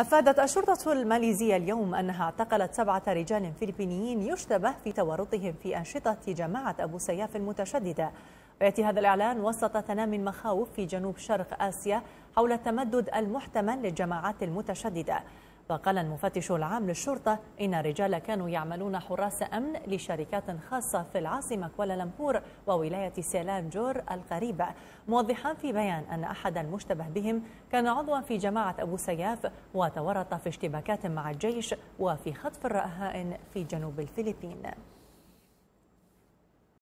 أفادت الشرطة الماليزية اليوم أنها اعتقلت سبعة رجال فلبينيين يشتبه في تورطهم في أنشطة جماعة أبو سياف المتشددة ويأتي هذا الإعلان وسط تنامي المخاوف في جنوب شرق آسيا حول التمدد المحتمل للجماعات المتشددة وقال المفتش العام للشرطة إن الرجال كانوا يعملون حراس أمن لشركات خاصة في العاصمة كوالالمبور وولاية سيلانجور القريبة موضحا في بيان أن أحد المشتبه بهم كان عضوا في جماعة أبو سياف وتورط في اشتباكات مع الجيش وفي خطف الرهائن في جنوب الفلبين